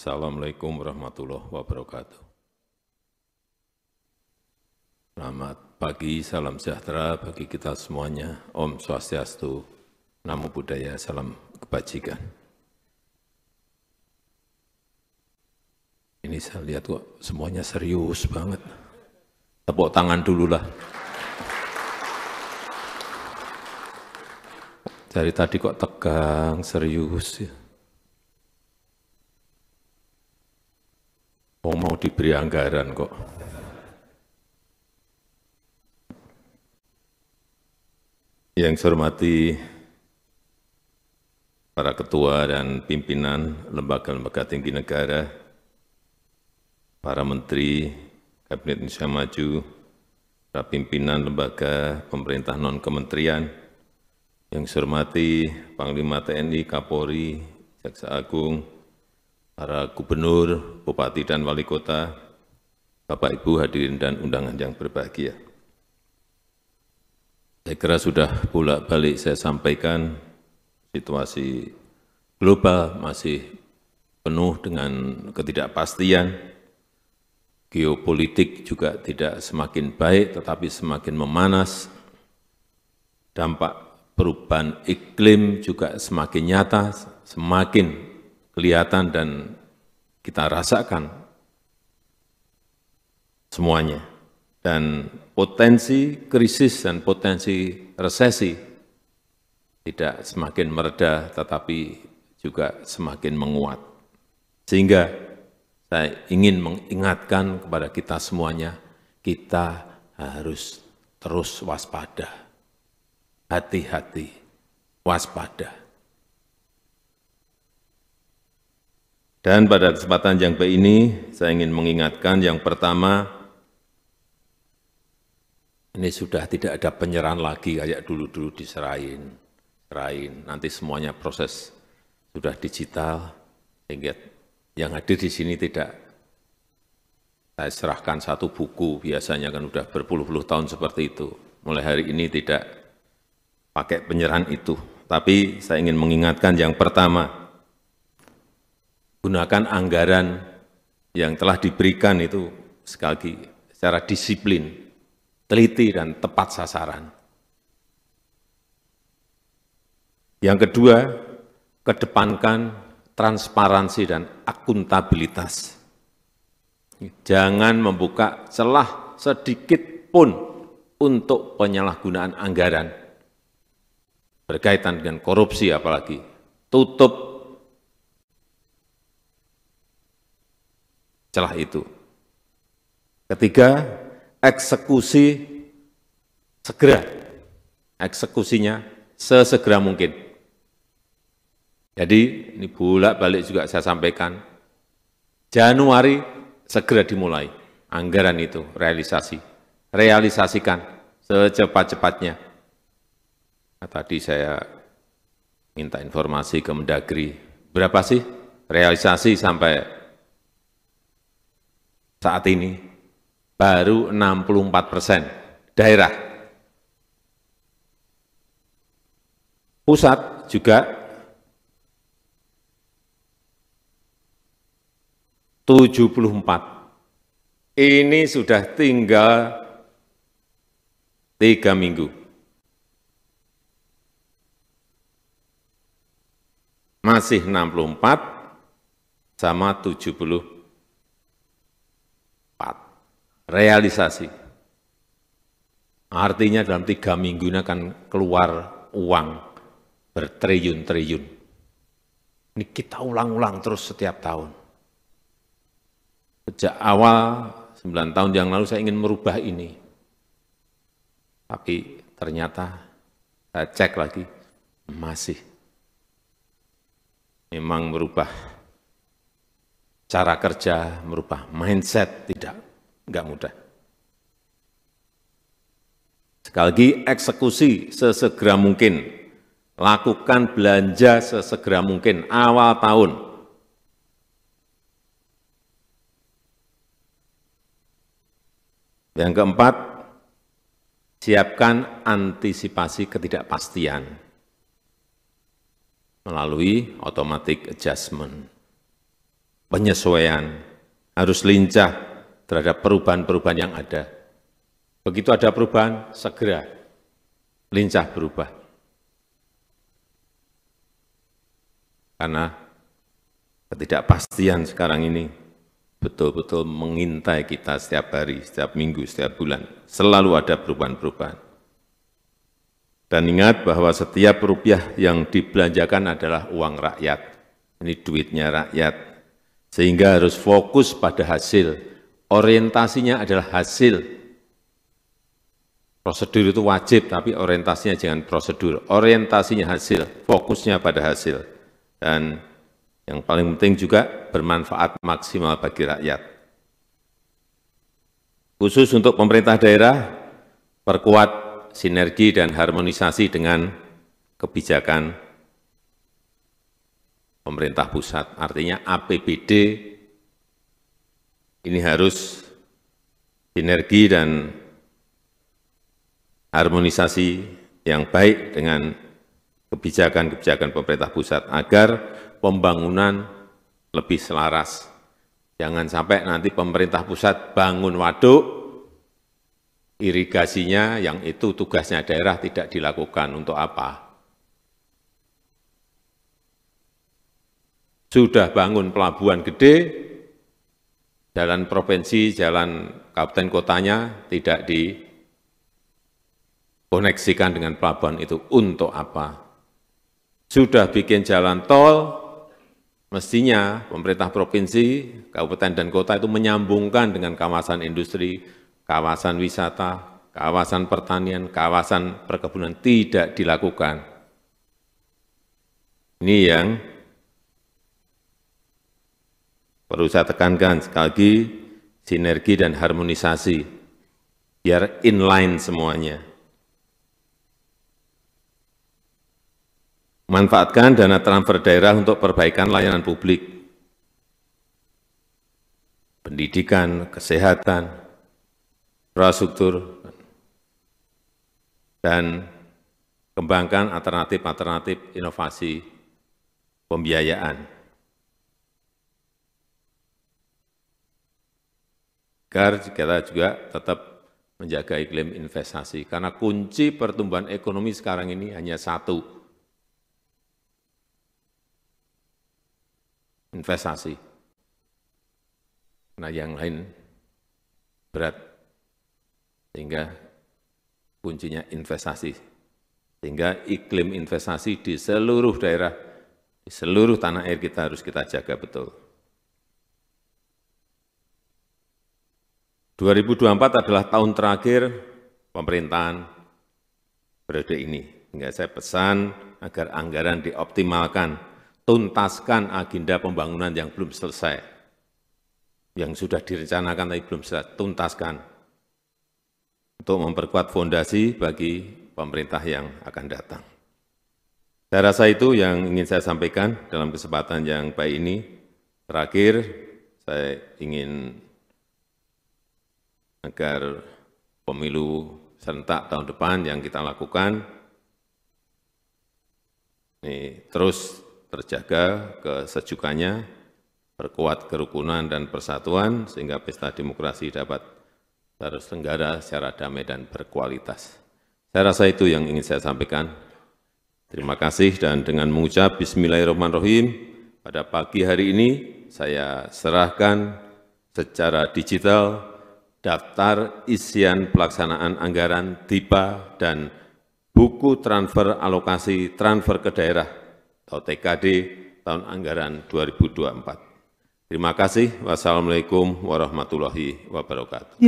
Assalamualaikum warahmatullahi wabarakatuh. Selamat pagi, salam sejahtera bagi kita semuanya. Om Swastiastu, Namo Buddhaya, salam kebajikan. Ini saya lihat kok semuanya serius banget. Tepuk tangan dululah. Dari tadi kok tegang, serius ya. Oh, mau diberi anggaran kok. Yang saya hormati para ketua dan pimpinan lembaga-lembaga tinggi negara, para menteri, Kabinet Indonesia Maju, para pimpinan lembaga pemerintah non-kementerian, yang saya hormati Panglima TNI, Kapolri, Jaksa Agung, para gubernur, bupati, dan wali kota, Bapak Ibu hadirin dan undangan yang berbahagia. Saya kira sudah bolak-balik saya sampaikan situasi global masih penuh dengan ketidakpastian, geopolitik juga tidak semakin baik tetapi semakin memanas, dampak perubahan iklim juga semakin nyata, semakin kelihatan dan kita rasakan semuanya. Dan potensi krisis dan potensi resesi tidak semakin mereda tetapi juga semakin menguat. Sehingga saya ingin mengingatkan kepada kita semuanya, kita harus terus waspada, hati-hati, waspada. Dan pada kesempatan yang baik ini, saya ingin mengingatkan yang pertama, ini sudah tidak ada penyerahan lagi kayak dulu-dulu diserahin, serahin. Nanti semuanya proses sudah digital, sehingga yang hadir di sini tidak saya serahkan satu buku, biasanya kan sudah berpuluh-puluh tahun seperti itu. Mulai hari ini tidak pakai penyerahan itu. Tapi saya ingin mengingatkan yang pertama, gunakan anggaran yang telah diberikan itu sekali lagi secara disiplin, teliti, dan tepat sasaran. Yang kedua, kedepankan transparansi dan akuntabilitas. Jangan membuka celah sedikit pun untuk penyalahgunaan anggaran berkaitan dengan korupsi apalagi. Tutup celah itu. Ketiga, eksekusi segera. Eksekusinya sesegera mungkin. Jadi ini bolak-balik juga saya sampaikan. Januari segera dimulai anggaran itu realisasi. Realisasikan secepat-cepatnya. Nah, tadi saya minta informasi ke Mendagri, berapa sih realisasi sampai saat ini baru 64 persen daerah. Pusat juga tujuh puluh empat Ini sudah tinggal tiga minggu. Masih enam puluh empat sama tujuh 74 realisasi. Artinya dalam tiga minggu ini akan keluar uang bertriun-triun. Ini kita ulang-ulang terus setiap tahun. Sejak awal 9 tahun yang lalu saya ingin merubah ini. Tapi ternyata saya cek lagi, masih memang merubah cara kerja, merubah mindset, tidak Enggak mudah. Sekali lagi, eksekusi sesegera mungkin. Lakukan belanja sesegera mungkin, awal tahun. Yang keempat, siapkan antisipasi ketidakpastian melalui automatic adjustment. Penyesuaian harus lincah terhadap perubahan-perubahan yang ada. Begitu ada perubahan, segera lincah berubah. Karena ketidakpastian sekarang ini betul-betul mengintai kita setiap hari, setiap minggu, setiap bulan. Selalu ada perubahan-perubahan. Dan ingat bahwa setiap rupiah yang dibelanjakan adalah uang rakyat. Ini duitnya rakyat. Sehingga harus fokus pada hasil, orientasinya adalah hasil. Prosedur itu wajib, tapi orientasinya jangan prosedur. Orientasinya hasil, fokusnya pada hasil. Dan yang paling penting juga bermanfaat maksimal bagi rakyat. Khusus untuk pemerintah daerah, perkuat sinergi dan harmonisasi dengan kebijakan pemerintah pusat. Artinya APBD ini harus sinergi dan harmonisasi yang baik dengan kebijakan-kebijakan pemerintah pusat agar pembangunan lebih selaras. Jangan sampai nanti pemerintah pusat bangun waduk, irigasinya yang itu tugasnya daerah tidak dilakukan untuk apa? Sudah bangun pelabuhan gede, jalan provinsi, jalan kabupaten kotanya tidak dikoneksikan dengan pelabuhan itu untuk apa? Sudah bikin jalan tol, mestinya pemerintah provinsi, kabupaten dan kota itu menyambungkan dengan kawasan industri, kawasan wisata, kawasan pertanian, kawasan perkebunan tidak dilakukan. Ini yang Perlu saya tekankan sekali lagi, sinergi dan harmonisasi, biar inline semuanya. Manfaatkan dana transfer daerah untuk perbaikan layanan publik, pendidikan, kesehatan, infrastruktur, dan kembangkan alternatif-alternatif inovasi pembiayaan. agar kita juga tetap menjaga iklim investasi. Karena kunci pertumbuhan ekonomi sekarang ini hanya satu, investasi. Nah yang lain berat, sehingga kuncinya investasi. Sehingga iklim investasi di seluruh daerah, di seluruh tanah air kita harus kita jaga betul. 2024 adalah tahun terakhir pemerintahan periode ini. Hingga saya pesan agar anggaran dioptimalkan, tuntaskan agenda pembangunan yang belum selesai. Yang sudah direncanakan tapi belum selesai, tuntaskan. Untuk memperkuat fondasi bagi pemerintah yang akan datang. Saya rasa itu yang ingin saya sampaikan dalam kesempatan yang baik ini. Terakhir, saya ingin agar pemilu serentak tahun depan yang kita lakukan ini terus terjaga kesejukannya, perkuat kerukunan dan persatuan sehingga pesta demokrasi dapat terus terselenggara secara damai dan berkualitas. Saya rasa itu yang ingin saya sampaikan. Terima kasih dan dengan mengucap Bismillahirrahmanirrahim, pada pagi hari ini saya serahkan secara digital daftar isian pelaksanaan anggaran Tiba dan buku transfer alokasi transfer ke daerah atau TKD tahun anggaran 2024. Terima kasih. Wassalamu'alaikum warahmatullahi wabarakatuh.